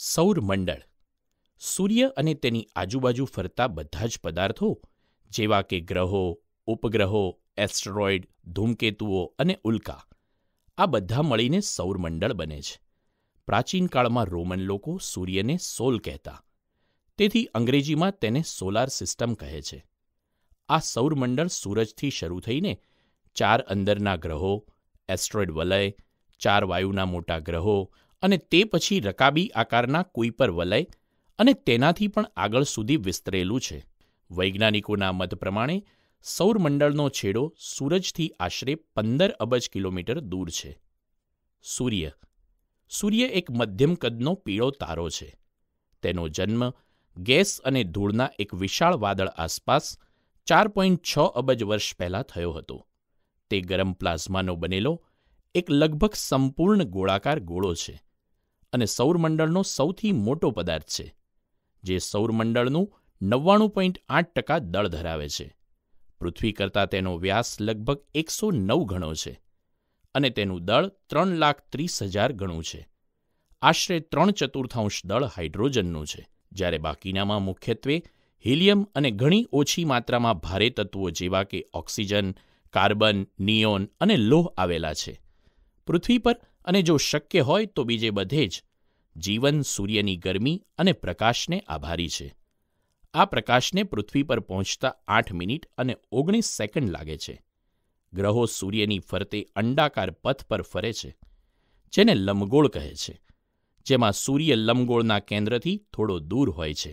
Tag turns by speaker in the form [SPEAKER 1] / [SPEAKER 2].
[SPEAKER 1] સૌરમંડળ સૂર્ય અને તેની આજુબાજુ ફરતા બધા જ પદાર્થો જેવા કે ગ્રહો ઉપગ્રહો એસ્ટરોઇડ ધૂમકેતુઓ અને ઉલ્કા આ બધા મળીને સૌરમંડળ બને છે પ્રાચીન કાળમાં રોમન લોકો સૂર્યને સોલ કહેતા તેથી અંગ્રેજીમાં તેને સોલાર સિસ્ટમ કહે છે આ સૌરમંડળ સૂરજથી શરૂ થઈને ચાર અંદરના ગ્રહો એસ્ટ્રોઇડ વલય ચાર વાયુના મોટા ગ્રહો અને તે પછી રકાબી આકારના કોઈ પર વલય અને તેનાથી પણ આગળ સુધી વિસ્તરેલું છે વૈજ્ઞાનિકોના મત પ્રમાણે સૌરમંડળનો છેડો સૂરજથી આશરે પંદર અબજ કિલોમીટર દૂર છે સૂર્ય સૂર્ય એક મધ્યમ કદનો પીળો તારો છે તેનો જન્મ ગેસ અને ધૂળના એક વિશાળ વાદળ આસપાસ ચાર પોઈન્ટ છ અબજ વર્ષ પહેલાં થયો હતો તે ગરમ પ્લાઝમાનો બનેલો એક લગભગ સંપૂર્ણ ગોળાકાર ગોળો છે અને સૌરમંડળનો સૌથી મોટો પદાર્થ છે જે સૌરમંડળનું નવ્વાણું પોઈન્ટ આઠ ટકા દળ ધરાવે છે પૃથ્વી કરતાં તેનો વ્યાસ લગભગ એકસો નવ ગણો છે અને તેનું દળ ત્રણ લાખ ત્રીસ હજાર ગણું છે આશરે ત્રણ ચતુર્થાંશ દળ હાઇડ્રોજનનું છે જ્યારે બાકીનામાં મુખ્યત્વે હિલિયમ અને ઘણી ઓછી માત્રામાં ભારે તત્વો જેવા કે ઓક્સિજન કાર્બન નિયોન અને લોહ આવેલા છે પૃથ્વી પર અને જો શક્ય હોય તો બીજે બધે જ જીવન સૂર્યની ગરમી અને પ્રકાશને આભારી છે આ પ્રકાશને પૃથ્વી પર પહોંચતા આઠ મિનિટ અને ઓગણીસ સેકન્ડ લાગે છે ગ્રહો સૂર્યની ફરતે અંડાકાર પથ પર ફરે છે જેને લંબગોળ કહે છે જેમાં સૂર્ય લંબગોળના કેન્દ્રથી થોડો દૂર હોય છે